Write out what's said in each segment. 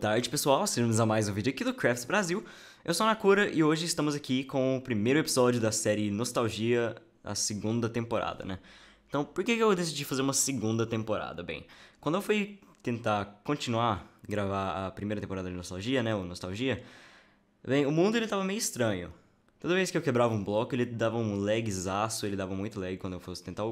tarde, pessoal. sejam bem-vindos a mais um vídeo aqui do Crafts Brasil. Eu sou a Nakura e hoje estamos aqui com o primeiro episódio da série Nostalgia, a segunda temporada, né? Então, por que eu decidi fazer uma segunda temporada? Bem, quando eu fui tentar continuar gravar a primeira temporada de Nostalgia, né, o Nostalgia, bem, o mundo ele tava meio estranho. Toda vez que eu quebrava um bloco, ele dava um lagzaço, ele dava muito lag quando eu fosse tentar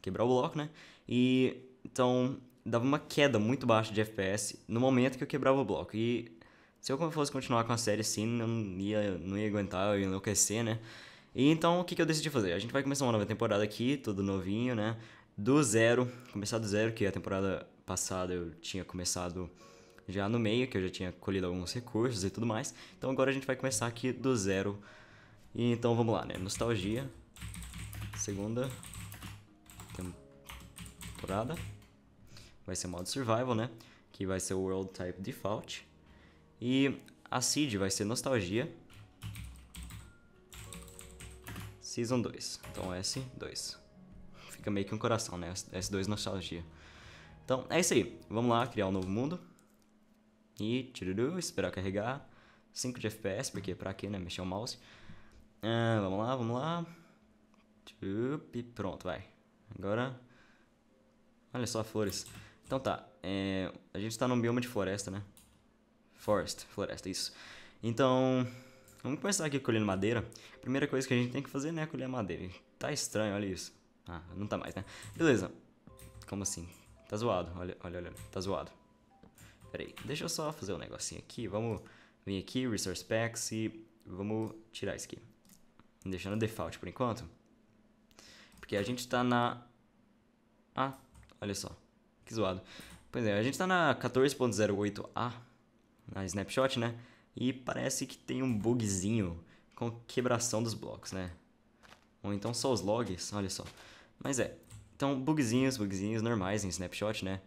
quebrar o bloco, né? E então, dava uma queda muito baixa de FPS no momento que eu quebrava o bloco. E se eu fosse continuar com a série assim, eu não ia, não ia aguentar, eu ia enlouquecer, né? E então o que, que eu decidi fazer? A gente vai começar uma nova temporada aqui, tudo novinho, né? Do zero, começar do zero, que a temporada passada eu tinha começado já no meio, que eu já tinha colhido alguns recursos e tudo mais. Então agora a gente vai começar aqui do zero. E então vamos lá, né? Nostalgia. Segunda temporada vai ser modo survival, né? Que vai ser o World Type Default. E a seed vai ser nostalgia. Season 2. Então S2. Fica meio que um coração, né? S2 nostalgia. Então é isso aí. Vamos lá criar um novo mundo. E tiruru, esperar carregar. 5 de FPS, porque pra quê, né? Mexer o mouse. Ah, vamos lá, vamos lá. Pronto, vai. Agora. Olha só, flores. Então tá, é, a gente tá num bioma de floresta, né? Forest, floresta, isso. Então, vamos começar aqui colhendo madeira. Primeira coisa que a gente tem que fazer, né, é colher madeira. Tá estranho, olha isso. Ah, não tá mais, né? Beleza. Como assim? Tá zoado, olha, olha, olha, tá zoado. Pera aí, deixa eu só fazer um negocinho aqui. Vamos vir aqui, Resource Packs e vamos tirar isso aqui. Deixando default por enquanto. Porque a gente tá na... Ah, olha só. Que zoado. Pois é, a gente tá na 14.08a, na snapshot, né? E parece que tem um bugzinho com quebração dos blocos, né? Ou então só os logs, olha só. Mas é, então bugzinhos, bugzinhos normais em snapshot, né?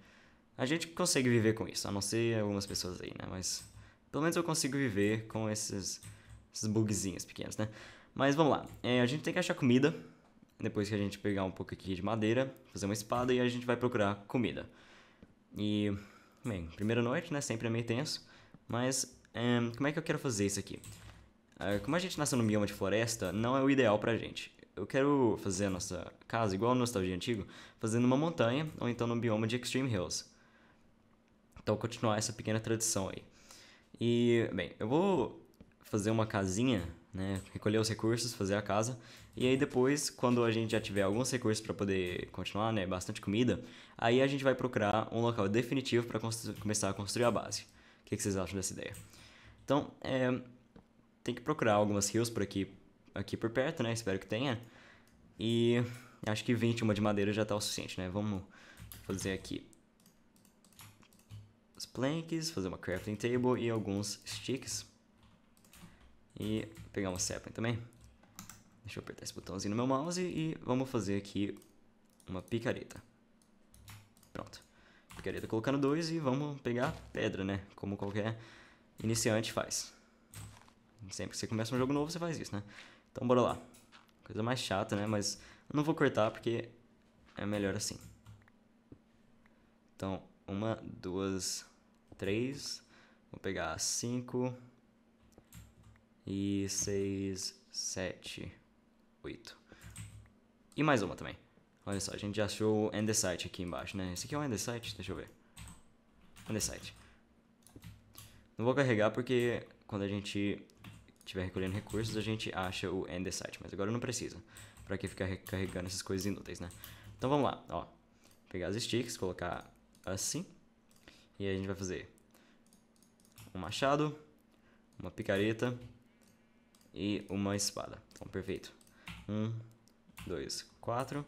A gente consegue viver com isso, a não ser algumas pessoas aí, né? Mas pelo menos eu consigo viver com esses, esses bugzinhos pequenos, né? Mas vamos lá, é, a gente tem que achar comida, depois que a gente pegar um pouco aqui de madeira, fazer uma espada e a gente vai procurar comida. E, bem, primeira noite, né? Sempre é meio tenso. Mas, eh, como é que eu quero fazer isso aqui? Eh, como a gente nasceu no bioma de floresta, não é o ideal pra gente. Eu quero fazer a nossa casa, igual no Nostalgia Antigo, fazendo uma montanha ou então no bioma de Extreme Hills. Então, continuar essa pequena tradição aí. E, bem, eu vou fazer uma casinha, né? Recolher os recursos, fazer a casa e aí depois, quando a gente já tiver alguns recursos para poder continuar, né, bastante comida, aí a gente vai procurar um local definitivo para começar a construir a base. O que, que, vocês acham dessa ideia? Então, é, tem que procurar algumas rios por aqui, aqui por perto, né? Espero que tenha. E acho que 21 de madeira já está o suficiente, né? Vamos fazer aqui os planks, fazer uma crafting table e alguns sticks. E pegar uma sapling também. Deixa eu apertar esse botãozinho no meu mouse e vamos fazer aqui uma picareta. Pronto. Picareta colocando dois e vamos pegar pedra, né? Como qualquer iniciante faz. Sempre que você começa um jogo novo, você faz isso, né? Então bora lá. Coisa mais chata, né? Mas não vou cortar porque é melhor assim. Então, uma, duas, três. Vou pegar cinco e seis, sete. 8. E mais uma também. Olha só, a gente já achou o Endesite aqui embaixo, né? Esse aqui é um Endesite? Deixa eu ver. Endesite. Não vou carregar porque quando a gente estiver recolhendo recursos, a gente acha o Endesite. Mas agora não precisa. Pra que ficar carregando essas coisas inúteis, né? Então vamos lá, ó. Pegar as sticks, colocar assim. E aí a gente vai fazer um machado, uma picareta e uma espada. Então, perfeito. Um, dois, quatro.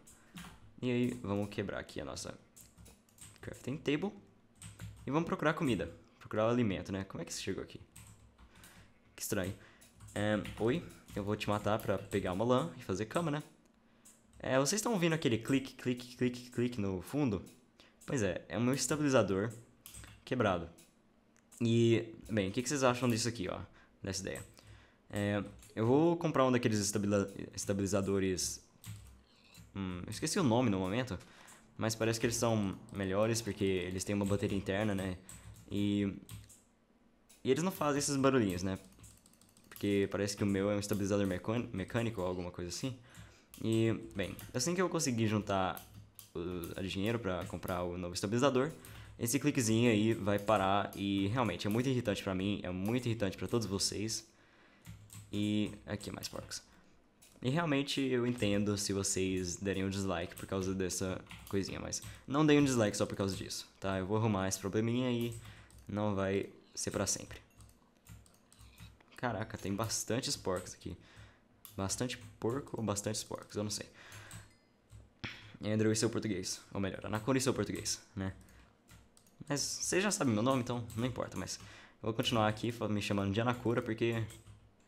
E aí, vamos quebrar aqui a nossa crafting table. E vamos procurar comida. Procurar o alimento, né? Como é que você chegou aqui? Que estranho. Um, oi, eu vou te matar pra pegar uma lã e fazer cama, né? É, vocês estão ouvindo aquele clique, clique, clique, clique no fundo? Pois é, é o meu estabilizador quebrado. E, bem, o que, que vocês acham disso aqui, ó? Dessa ideia. É, eu vou comprar um daqueles estabilizadores. Hum, esqueci o nome no momento. Mas parece que eles são melhores porque eles têm uma bateria interna, né? E. E eles não fazem esses barulhinhos, né? Porque parece que o meu é um estabilizador mecânico ou alguma coisa assim. E, bem, assim que eu conseguir juntar o, dinheiro para comprar o novo estabilizador, esse cliquezinho aí vai parar e realmente é muito irritante para mim, é muito irritante para todos vocês. E aqui mais porcos. E realmente eu entendo se vocês derem um dislike por causa dessa coisinha, mas não deem um dislike só por causa disso, tá? Eu vou arrumar esse probleminha e não vai ser para sempre. Caraca, tem bastantes porcos aqui. Bastante porco ou bastantes porcos, eu não sei. Andrew e seu português, ou melhor, Anacora e seu português, né? Mas vocês já sabem meu nome, então não importa, mas... Eu vou continuar aqui me chamando de Anacura porque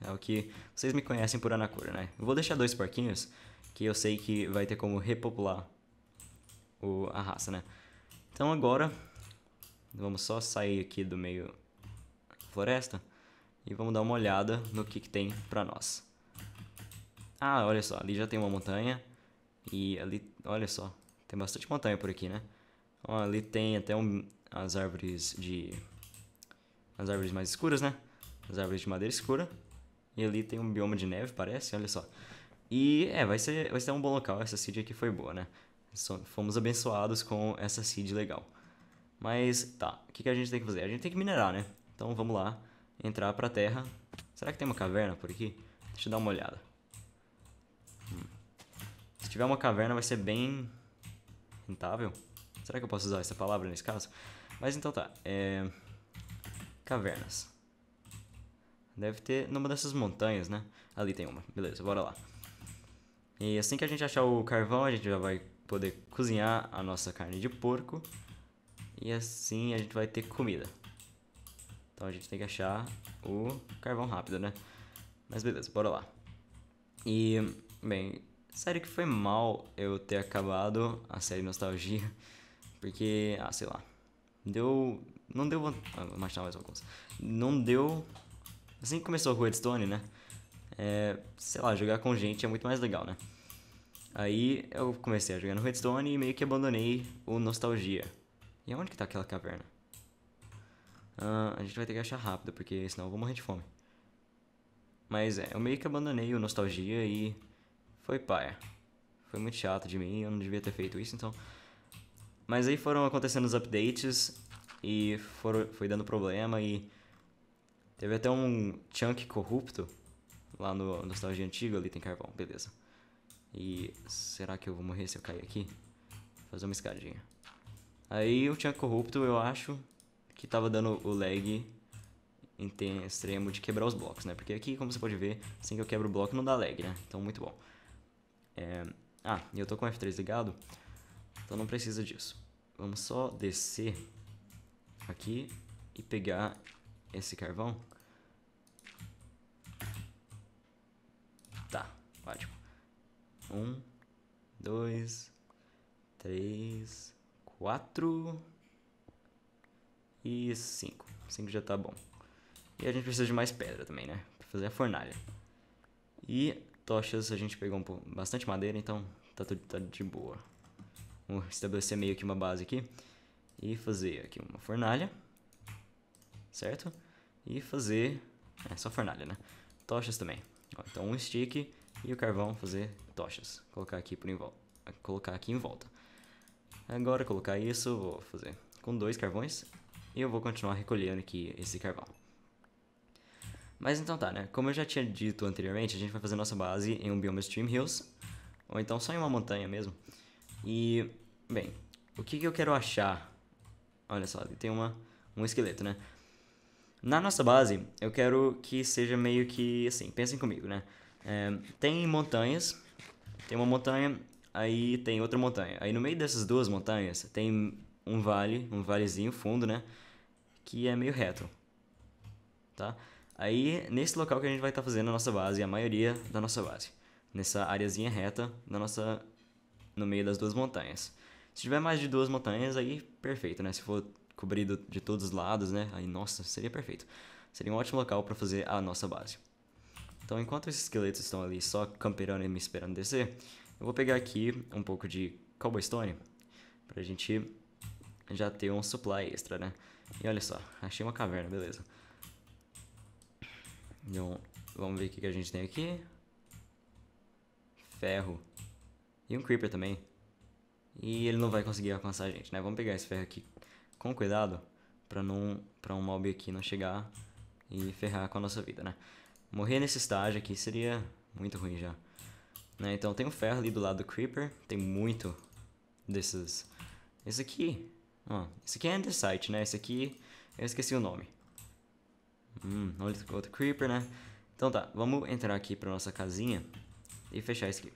é o que vocês me conhecem por Anacura, né? Eu vou deixar dois porquinhos, que eu sei que vai ter como repopular o, a raça, né? Então agora, vamos só sair aqui do meio floresta e vamos dar uma olhada no que, que tem pra nós. Ah, olha só, ali já tem uma montanha e ali, olha só, tem bastante montanha por aqui, né? Ó, ali tem até um, as árvores de... as árvores mais escuras, né? As árvores de madeira escura. E ali tem um bioma de neve, parece, olha só. E é, vai ser, vai ser um bom local. Essa seed aqui foi boa, né? Fomos abençoados com essa seed legal. Mas tá, o que, que a gente tem que fazer? A gente tem que minerar, né? Então vamos lá, entrar pra terra. Será que tem uma caverna por aqui? Deixa eu dar uma olhada. Hum. Se tiver uma caverna vai ser bem rentável. Será que eu posso usar essa palavra nesse caso? Mas então tá, é... Cavernas. Deve ter numa dessas montanhas, né? Ali tem uma. Beleza, bora lá. E assim que a gente achar o carvão, a gente já vai poder cozinhar a nossa carne de porco. E assim a gente vai ter comida. Então a gente tem que achar o carvão rápido, né? Mas beleza, bora lá. E, bem, sério que foi mal eu ter acabado a série Nostalgia. Porque, ah, sei lá. Deu. Não deu vontade. Ah, vou mais coisa, Não deu Assim que começou o Redstone, né? É, sei lá, jogar com gente é muito mais legal, né? Aí eu comecei a jogar no Redstone e meio que abandonei o Nostalgia. E onde que tá aquela caverna? Ah, a gente vai ter que achar rápido, porque senão eu vou morrer de fome. Mas é, eu meio que abandonei o Nostalgia e foi paia. Foi muito chato de mim, eu não devia ter feito isso, então... Mas aí foram acontecendo os updates e foram, foi dando problema e Teve até um chunk corrupto lá no Nostalgia Antiga, ali tem carvão, beleza. E será que eu vou morrer se eu cair aqui? Vou fazer uma escadinha. Aí o chunk corrupto, eu acho que tava dando o lag em extremo de quebrar os blocos, né? Porque aqui, como você pode ver, assim que eu quebro o bloco não dá lag, né? Então, muito bom. É... Ah, e eu tô com o F3 ligado, então não precisa disso. Vamos só descer aqui e pegar esse carvão. Tá, ótimo. Um, dois, três, quatro e cinco. Cinco já tá bom. E a gente precisa de mais pedra também, né? Pra fazer a fornalha. E tochas a gente pegou um pouco, bastante madeira, então tá tudo tá de boa. Vamos estabelecer meio que uma base aqui. E fazer aqui uma fornalha certo? E fazer... É, só fornalha, né? Tochas também. Ó, então um stick e o carvão fazer tochas. Colocar aqui, por em volta. colocar aqui em volta. Agora colocar isso, vou fazer com dois carvões. E eu vou continuar recolhendo aqui esse carvão. Mas então tá, né? Como eu já tinha dito anteriormente, a gente vai fazer nossa base em um bioma Stream Hills. Ou então só em uma montanha mesmo. E, bem, o que, que eu quero achar? Olha só, tem uma, um esqueleto, né? Na nossa base, eu quero que seja meio que assim, pensem comigo, né? É, tem montanhas, tem uma montanha, aí tem outra montanha. Aí no meio dessas duas montanhas tem um vale, um valezinho fundo, né? Que é meio reto, tá? Aí nesse local que a gente vai estar tá fazendo a nossa base, a maioria da nossa base, nessa areazinha reta da nossa no meio das duas montanhas. Se tiver mais de duas montanhas, aí perfeito, né? Se for cobrido de todos os lados, né? Aí, nossa, seria perfeito. Seria um ótimo local para fazer a nossa base. Então, enquanto esses esqueletos estão ali só camperando e me esperando descer, eu vou pegar aqui um pouco de cobblestone pra gente já ter um supply extra, né? E olha só, achei uma caverna, beleza. Então, vamos ver o que a gente tem aqui. Ferro. E um creeper também. E ele não vai conseguir alcançar a gente, né? Vamos pegar esse ferro aqui com cuidado para não para um mob aqui não chegar e ferrar com a nossa vida, né? Morrer nesse estágio aqui seria muito ruim já. Né? Então tem um ferro ali do lado do Creeper, tem muito desses... Esse aqui... Ó, esse aqui é Andesite, né? Esse aqui eu esqueci o nome. Hum, olha outro Creeper, né? Então tá, vamos entrar aqui pra nossa casinha e fechar isso aqui.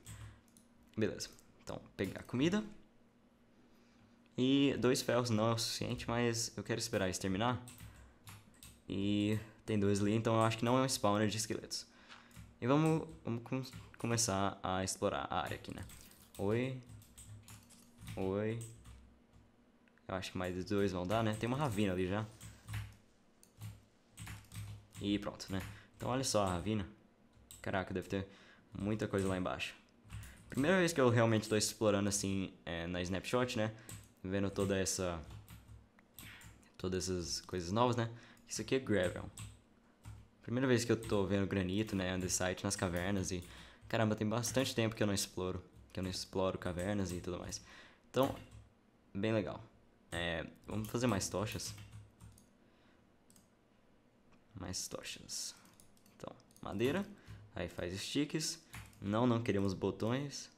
Beleza. Então, pegar comida... E dois ferros não é o suficiente, mas eu quero esperar isso terminar. E tem dois ali, então eu acho que não é um spawner de esqueletos. E vamos, vamos com, começar a explorar a área aqui, né? Oi. Oi. Eu acho que mais dois vão dar, né? Tem uma ravina ali já. E pronto, né? Então olha só a ravina. Caraca, deve ter muita coisa lá embaixo. Primeira vez que eu realmente estou explorando assim é, na snapshot, né? vendo toda essa todas essas coisas novas, né? Isso aqui é gravel. Primeira vez que eu tô vendo granito, né, andesite nas cavernas e caramba, tem bastante tempo que eu não exploro, que eu não exploro cavernas e tudo mais. Então, bem legal. É, vamos fazer mais tochas. Mais tochas. Então, madeira, aí faz sticks. Não, não queremos botões.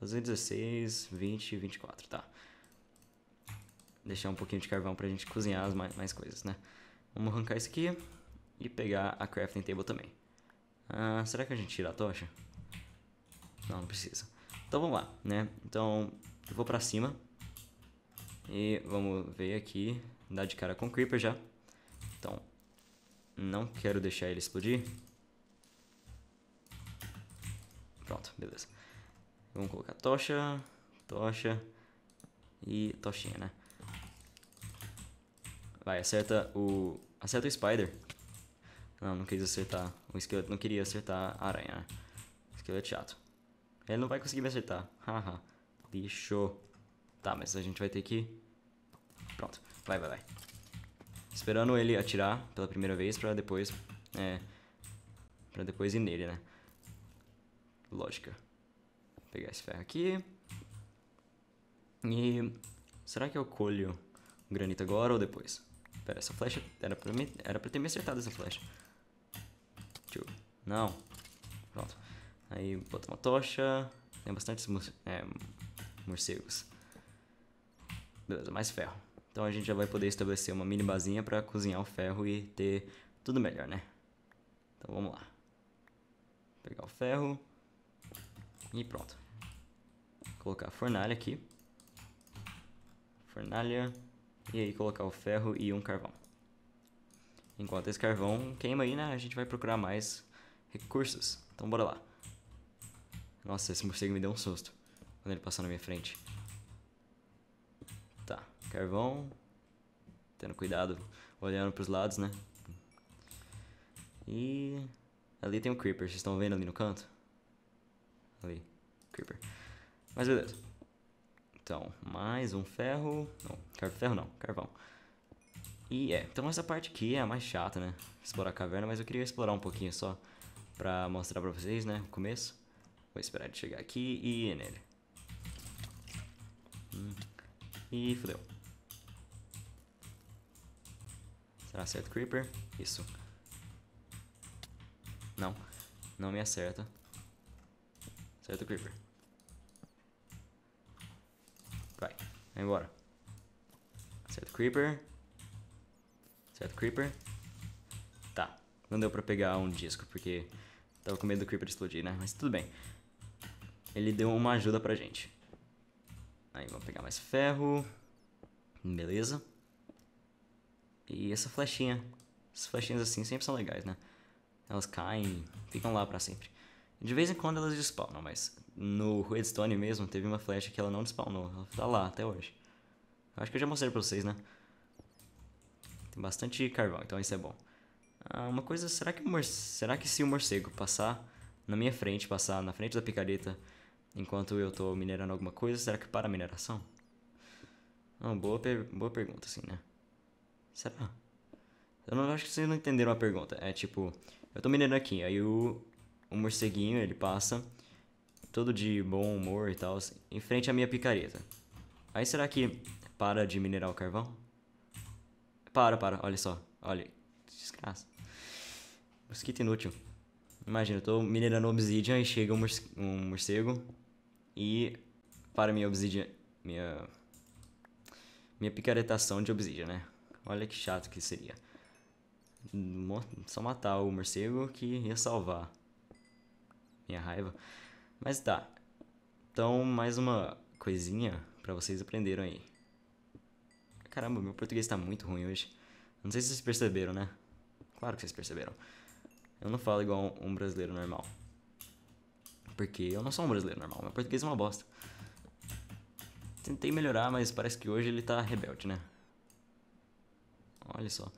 216, 20 e 24, tá. Deixar um pouquinho de carvão pra gente cozinhar as mais, mais coisas, né? Vamos arrancar isso aqui e pegar a crafting table também. Ah, será que a gente tira a tocha? Não, não precisa. Então vamos lá, né? Então eu vou pra cima e vamos ver aqui, dar de cara com o Creeper já. Então, não quero deixar ele explodir. Pronto, beleza. Vamos colocar tocha, tocha e tochinha, né? Vai, acerta o... Acerta o spider. Não, não quis acertar. O esqueleto não queria acertar a aranha, né? esqueleto chato. Ele não vai conseguir me acertar. Haha. Lixo. Tá, mas a gente vai ter que... Pronto. Vai, vai, vai. Esperando ele atirar pela primeira vez pra depois... É... Pra depois ir nele, né? Lógica pegar esse ferro aqui. E será que eu colho o granito agora ou depois? Pera, essa flecha era pra, me, era pra ter me acertado essa flecha. Deixa eu... Não. Pronto. Aí bota uma tocha. Tem bastantes é, morcegos. Beleza, mais ferro. Então a gente já vai poder estabelecer uma mini basinha pra cozinhar o ferro e ter tudo melhor, né? Então vamos lá. Pegar o ferro. E pronto. Vou colocar a fornalha aqui. Fornalha. E aí colocar o ferro e um carvão. Enquanto esse carvão queima aí, né? A gente vai procurar mais recursos. Então bora lá. Nossa, esse morcego me deu um susto. Quando ele passou na minha frente. Tá, carvão. Tendo cuidado, olhando pros lados, né? E... Ali tem um creeper, vocês estão vendo ali no canto? Ali, Creeper. Mas beleza. Então, mais um ferro. Não, ferro não, carvão. E é, então essa parte aqui é a mais chata, né? Explorar a caverna, mas eu queria explorar um pouquinho só pra mostrar pra vocês, né? O começo. Vou esperar ele chegar aqui e ir nele. Hum. E fodeu. Será certo, Creeper? Isso. Não, não me acerta. Certo, Creeper? Vai, vai embora. Certo, Creeper. Certo, Creeper. Tá, não deu pra pegar um disco, porque tava com medo do Creeper explodir, né? Mas tudo bem. Ele deu uma ajuda pra gente. Aí, vamos pegar mais ferro. Beleza. E essa flechinha. Essas flechinhas assim sempre são legais, né? Elas caem, ficam lá pra sempre. De vez em quando elas despawnam, mas no Redstone mesmo teve uma flecha que ela não despawnou. Ela tá lá até hoje. Eu acho que eu já mostrei pra vocês, né? Tem bastante carvão, então isso é bom. Ah, uma coisa, será que, será que se o morcego passar na minha frente, passar na frente da picareta, enquanto eu tô minerando alguma coisa, será que para a mineração? Ah, boa, per boa pergunta, assim, né? Será? Eu não acho que vocês não entenderam a pergunta. É tipo, eu tô minerando aqui, aí o, um morceguinho, ele passa, todo de bom humor e tal, em frente à minha picareta. Aí será que para de minerar o carvão? Para, para, olha só, olha, desgraça. Mosquito inútil. Imagina, eu tô minerando obsidian e chega um, morce um morcego e para minha obsidian, minha minha picaretação de obsidian, né? Olha que chato que seria. Só matar o morcego que ia salvar minha raiva. Mas tá. Então, mais uma coisinha para vocês aprenderam aí. Caramba, meu português tá muito ruim hoje. Não sei se vocês perceberam, né? Claro que vocês perceberam. Eu não falo igual um brasileiro normal. Porque eu não sou um brasileiro normal, meu português é uma bosta. Tentei melhorar, mas parece que hoje ele tá rebelde, né? Olha só.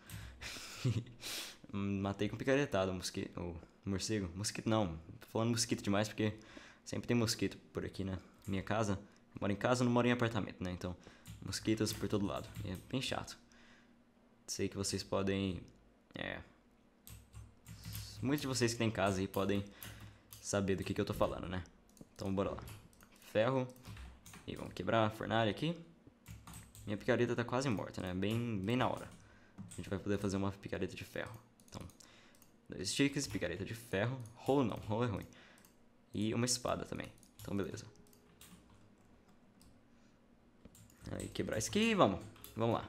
Matei com picaretado o mosquito. Oh morcego. Mosquito não, tô falando mosquito demais porque sempre tem mosquito por aqui, né? Minha casa, eu moro em casa, não moro em apartamento, né? Então, mosquitos por todo lado. E é bem chato. Sei que vocês podem. É. Muitos de vocês que têm casa aí podem saber do que, que eu tô falando, né? Então, bora lá. Ferro. E vamos quebrar a fornalha aqui. Minha picareta tá quase morta, né? Bem, bem na hora. A gente vai poder fazer uma picareta de ferro. Dois sticks, picareta de ferro. Rolo não, rolo é ruim. E uma espada também. Então, beleza. Aí, quebrar isso aqui vamos. Vamos lá.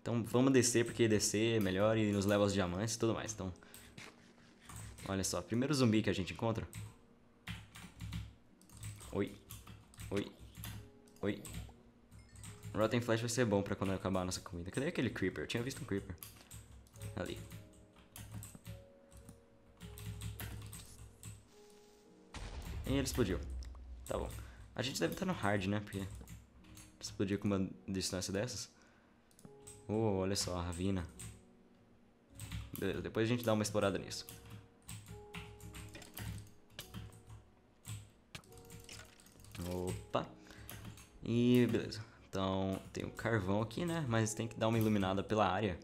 Então, vamos descer, porque descer é melhor e nos leva aos diamantes e tudo mais. Então, olha só. Primeiro zumbi que a gente encontra. Oi. Oi. Oi. Rotten Flash vai ser bom pra quando acabar a nossa comida. Cadê aquele Creeper? Eu tinha visto um Creeper. Ali. E ele explodiu. Tá bom. A gente deve estar no hard, né? Porque explodir com uma distância dessas. Oh, olha só, a ravina. Beleza, depois a gente dá uma explorada nisso. Opa. E beleza. Então, tem o carvão aqui, né? Mas tem que dar uma iluminada pela área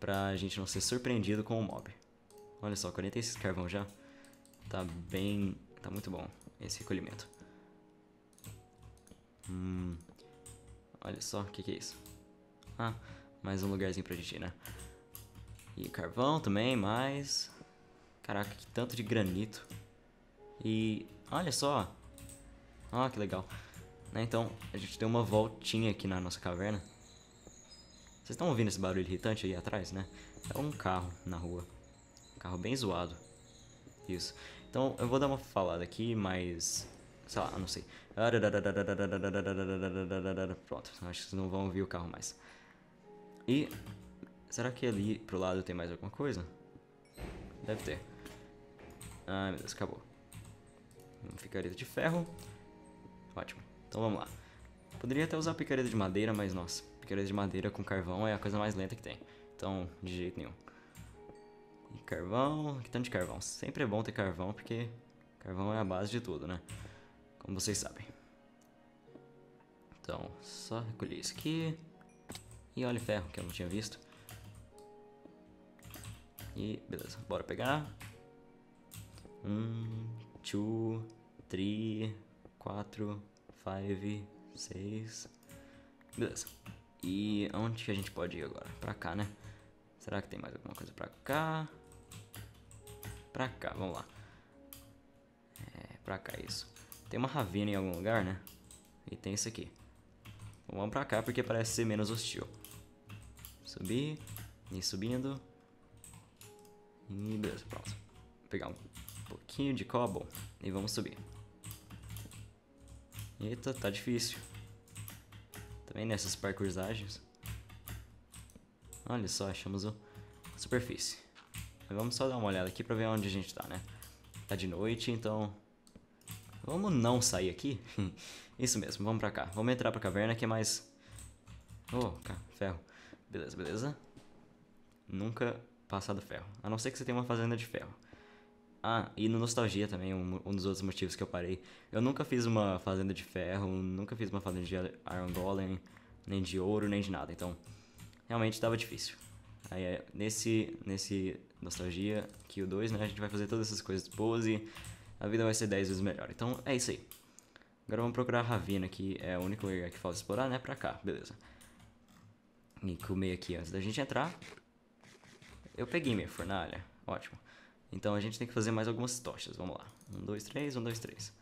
pra gente não ser surpreendido com o mob. Olha só, 46 carvão já. Tá bem... tá muito bom esse recolhimento. Hum, olha só, o que, que é isso? Ah, mais um lugarzinho pra gente ir, né? E carvão também, mais... Caraca, que tanto de granito. E olha só. Ah, que legal. Né, então, a gente deu uma voltinha aqui na nossa caverna. Vocês estão ouvindo esse barulho irritante aí atrás, né? É um carro na rua. Um carro bem zoado. Isso. Então eu vou dar uma falada aqui, mas. Sei lá, não sei. Pronto, acho que vocês não vão ouvir o carro mais. E. Será que ali pro lado tem mais alguma coisa? Deve ter. Ai meu Deus, acabou. picareta de ferro. Ótimo. Então vamos lá. Poderia até usar picareta de madeira, mas nossa, picareta de madeira com carvão é a coisa mais lenta que tem. Então, de jeito nenhum. E carvão, que tanto de carvão. Sempre é bom ter carvão, porque carvão é a base de tudo, né? Como vocês sabem. Então, só recolher isso aqui. E óleo e ferro, que eu não tinha visto. E, beleza, bora pegar. Um, two, three, quatro, five, seis. Beleza. E onde que a gente pode ir agora? Pra cá, né? Será que tem mais alguma coisa pra cá? Pra cá, vamos lá. É, pra cá, isso. Tem uma ravina em algum lugar, né? E tem isso aqui. Então, vamos pra cá, porque parece ser menos hostil. Subir. E subindo. E beleza, pronto. Vou pegar um pouquinho de cobble e vamos subir. Eita, tá difícil. Também tá nessas parkourzagens. Olha só, achamos a superfície. Mas vamos só dar uma olhada aqui pra ver onde a gente tá, né? Tá de noite, então... Vamos não sair aqui? Isso mesmo, vamos pra cá. Vamos entrar pra caverna que é mais... Oh, ferro. Beleza, beleza. Nunca passado ferro. A não ser que você tenha uma fazenda de ferro. Ah, e no Nostalgia também, um, um, dos outros motivos que eu parei. Eu nunca fiz uma fazenda de ferro, nunca fiz uma fazenda de Iron Golem, nem de ouro, nem de nada. Então, realmente estava difícil. Aí, é, nesse, nesse nostalgia, Kill 2, né? A gente vai fazer todas essas coisas boas e a vida vai ser 10 vezes melhor. Então é isso aí. Agora vamos procurar a Ravina, que é o único lugar que falta explorar, né? Pra cá, beleza. E comer aqui antes da gente entrar. Eu peguei minha fornalha, ótimo. Então a gente tem que fazer mais algumas tochas, vamos lá. 1, 2, 3, 1, 2, 3.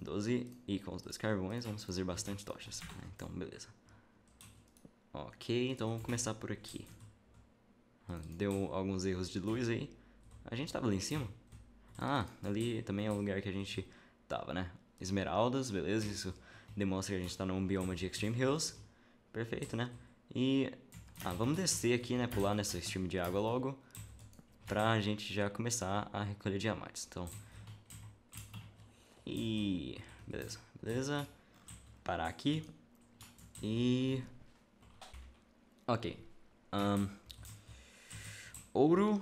12 e com os dois carvões vamos fazer bastante tochas. Então, beleza. Ok, então vamos começar por aqui. Deu alguns erros de luz aí. A gente tava ali em cima? Ah, ali também é o lugar que a gente tava, né? Esmeraldas, beleza? Isso demonstra que a gente tá num bioma de Extreme Hills. Perfeito, né? E... Ah, vamos descer aqui, né? Pular nessa stream de água logo. Pra gente já começar a recolher diamantes. Então... E... Beleza, beleza. Parar aqui. E... Ok. Um, ouro.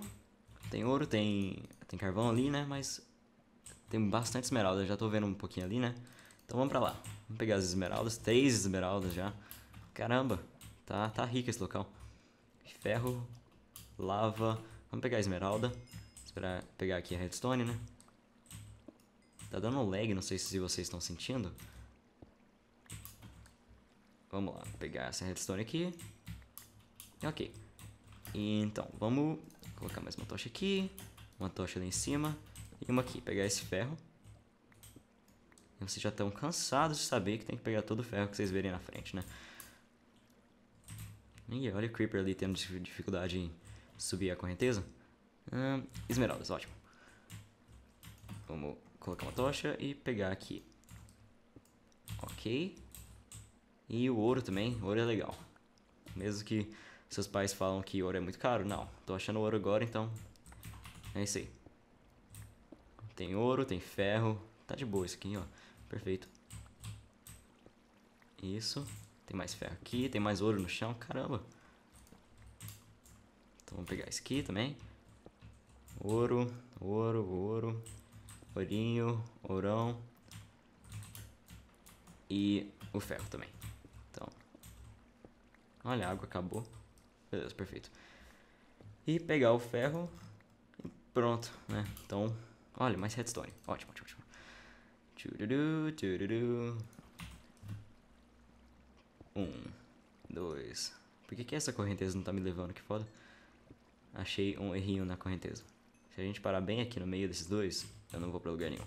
Tem ouro, tem, tem carvão ali, né? Mas tem bastante esmeralda, já tô vendo um pouquinho ali, né? Então vamos pra lá. Vamos pegar as esmeraldas, três esmeraldas já. Caramba, tá, tá rico esse local. Ferro, lava. Vamos pegar a esmeralda. Esperar pegar aqui a redstone, né? Tá dando um lag, não sei se vocês estão sentindo. Vamos lá, pegar essa redstone aqui. Ok. Então, vamos colocar mais uma tocha aqui, uma tocha ali em cima e uma aqui. Pegar esse ferro. E vocês já estão cansados de saber que tem que pegar todo o ferro que vocês verem na frente, né? olha o Creeper ali tendo dificuldade em subir a correnteza. Hum, esmeraldas, ótimo. Vamos colocar uma tocha e pegar aqui. Ok. E o ouro também, o ouro é legal. Mesmo que seus pais falam que ouro é muito caro? Não. Tô achando ouro agora, então. É isso aí. Tem ouro, tem ferro. Tá de boa isso aqui, ó. Perfeito. Isso. Tem mais ferro aqui, tem mais ouro no chão. Caramba. Então vamos pegar isso aqui também. Ouro, ouro, ouro. Ourinho, ourão. E o ferro também. Então. Olha, a água acabou. Beleza, perfeito. E pegar o ferro. Pronto, né? Então, olha, mais redstone. Ótimo, ótimo, ótimo. Um, dois. Por que, que essa correnteza não tá me levando? Que foda. Achei um errinho na correnteza. Se a gente parar bem aqui no meio desses dois, eu não vou pra lugar nenhum.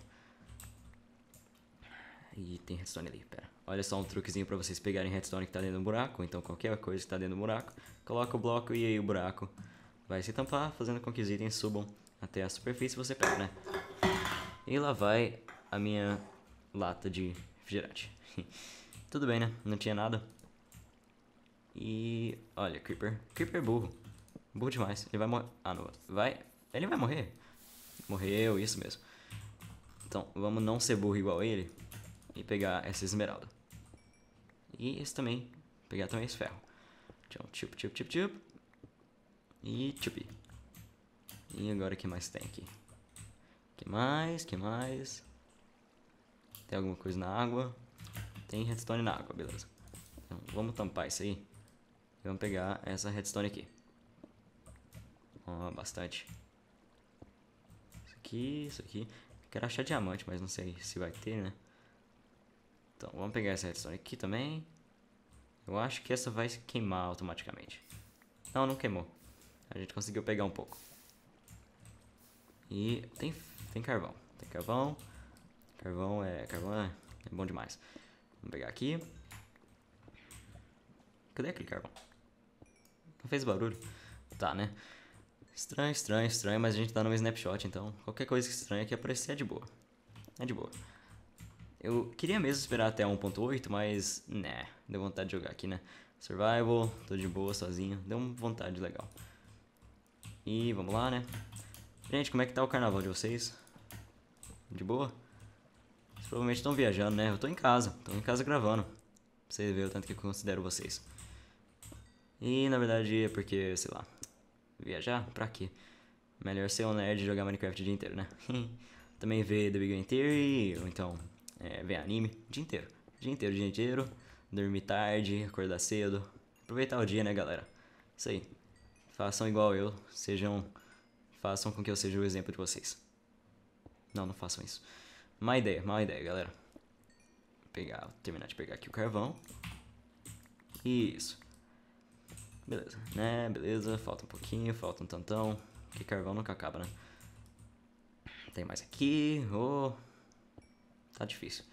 E tem redstone ali, pera. Olha só um truquezinho para vocês pegarem redstone que tá dentro do buraco, então qualquer coisa que tá dentro do buraco, coloca o bloco e aí o buraco vai se tampar, fazendo com que os itens subam até a superfície você pega, né? E lá vai a minha lata de refrigerante. Tudo bem, né? Não tinha nada. E olha, Creeper. Creeper é burro. Burro demais. Ele vai morrer. Ah, não. Vai. Ele vai morrer. Morreu, isso mesmo. Então, vamos não ser burro igual ele e pegar essa esmeralda. E esse também. Pegar também esse ferro. Então, tchup, tchup, tchup, tchup. E tchup. E agora o que mais tem aqui? que mais? que mais? Tem alguma coisa na água? Tem redstone na água, beleza. Então, vamos tampar isso aí. E vamos pegar essa redstone aqui. Ó, oh, bastante. Isso aqui, isso aqui. Quero achar diamante, mas não sei se vai ter, né? Então, vamos pegar essa redstone aqui também. Eu acho que essa vai queimar automaticamente. Não, não queimou. A gente conseguiu pegar um pouco. E tem, tem carvão. Tem carvão. Carvão é. Carvão é, é bom demais. Vamos pegar aqui. Cadê aquele carvão? Não fez barulho. Tá, né? Estranho, estranho, estranho, mas a gente tá no snapshot, então qualquer coisa que estranha aqui aparecer é de boa. É de boa. Eu queria mesmo esperar até 1.8, mas, né, deu vontade de jogar aqui, né? Survival, tô de boa, sozinho, deu vontade legal. E vamos lá, né? Gente, como é que tá o carnaval de vocês? De boa? Vocês provavelmente estão viajando, né? Eu tô em casa, tô em casa gravando. Pra vocês verem o tanto que eu considero vocês. E, na verdade, é porque, sei lá, viajar? Pra quê? Melhor ser um nerd e jogar Minecraft o dia inteiro, né? Também ver The Big Bang Theory, ou então é, ver anime, o dia inteiro. O dia inteiro, o dia inteiro. Dormir tarde, acordar cedo. Aproveitar o dia, né, galera? Isso aí. Façam igual eu, sejam. Façam com que eu seja o exemplo de vocês. Não, não façam isso. Má ideia, má ideia, galera. Vou pegar, vou terminar de pegar aqui o carvão. Isso. Beleza, né? Beleza, falta um pouquinho, falta um tantão. Que carvão nunca acaba, né? Tem mais aqui. Oh tá difícil.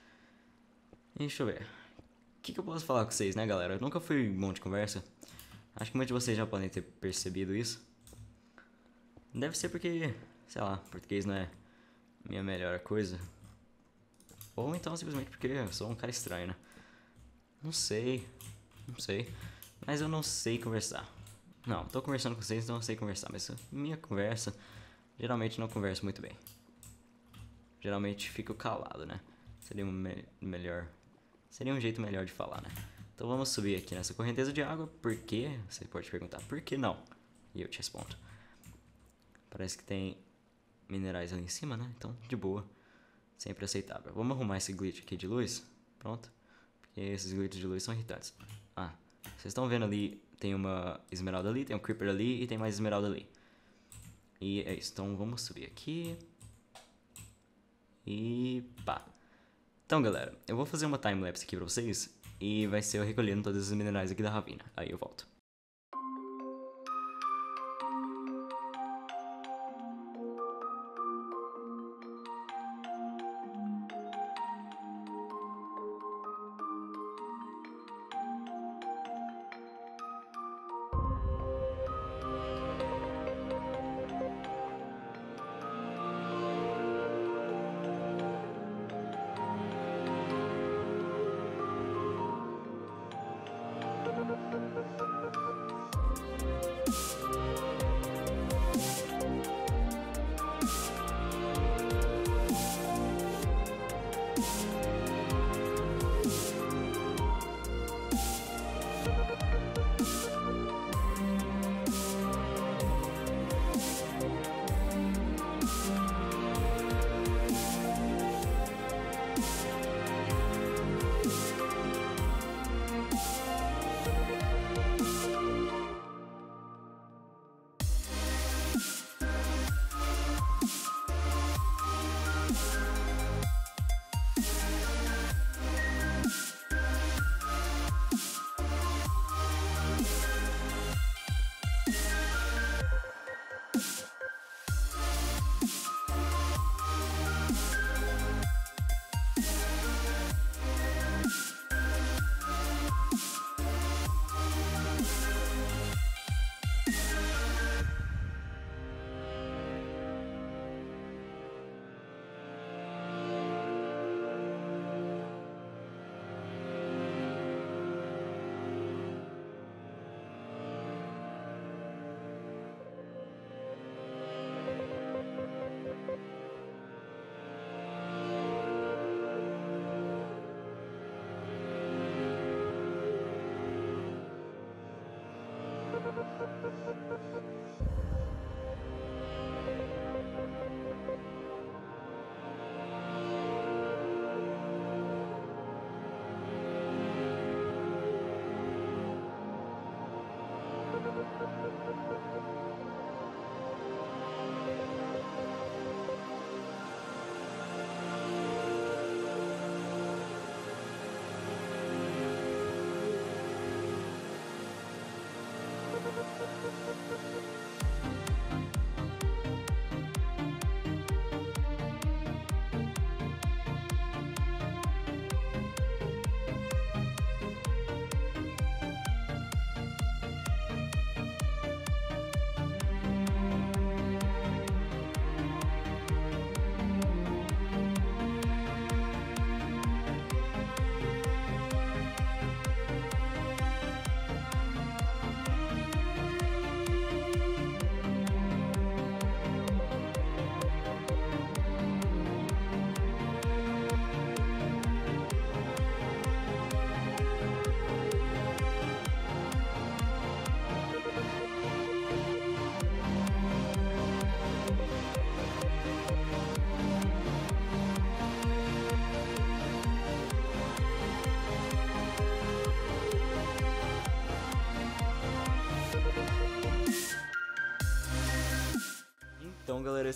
Deixa eu ver. O que, que eu posso falar com vocês, né, galera? Eu nunca fui bom de conversa. Acho que muitos de vocês já podem ter percebido isso. Deve ser porque, sei lá, português não é minha melhor coisa. Ou então simplesmente porque eu sou um cara estranho, né? Não sei. Não sei. Mas eu não sei conversar. Não, tô conversando com vocês, então eu sei conversar. Mas minha conversa, geralmente não converso muito bem. Geralmente fico calado, né? Seria um me melhor. Seria um jeito melhor de falar, né? Então vamos subir aqui nessa correnteza de água, porque você pode perguntar por que não? E eu te respondo. Parece que tem minerais ali em cima, né? Então, de boa. Sempre aceitável. Vamos arrumar esse glitch aqui de luz. Pronto. Porque esses glitches de luz são irritantes. Ah, vocês estão vendo ali, tem uma esmeralda ali, tem um creeper ali e tem mais esmeralda ali. E é isso. Então vamos subir aqui. E pá. Então, galera, eu vou fazer uma timelapse aqui pra vocês e vai ser eu recolhendo todos os minerais aqui da ravina. Aí eu volto.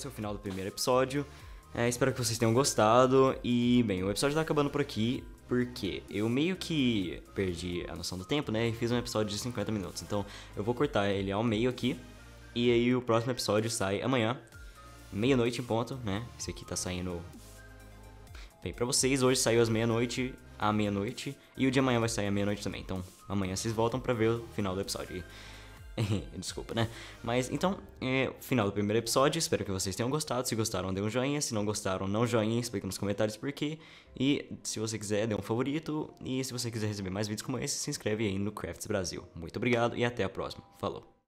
esse é o final do primeiro episódio. É, espero que vocês tenham gostado. E, bem, o episódio tá acabando por aqui, porque eu meio que perdi a noção do tempo, né? E fiz um episódio de 50 minutos. Então, eu vou cortar ele ao meio aqui. E aí, o próximo episódio sai amanhã, meia-noite em ponto, né? Esse aqui tá saindo. Bem, pra vocês, hoje saiu às meia-noite, à meia-noite. E o de amanhã vai sair à meia-noite também. Então, amanhã vocês voltam pra ver o final do episódio. Desculpa, né? Mas então, é o final do primeiro episódio. Espero que vocês tenham gostado. Se gostaram, dê um joinha. Se não gostaram, não joinha. Explica nos comentários por quê. E se você quiser, dê um favorito. E se você quiser receber mais vídeos como esse, se inscreve aí no Crafts Brasil. Muito obrigado e até a próxima. Falou!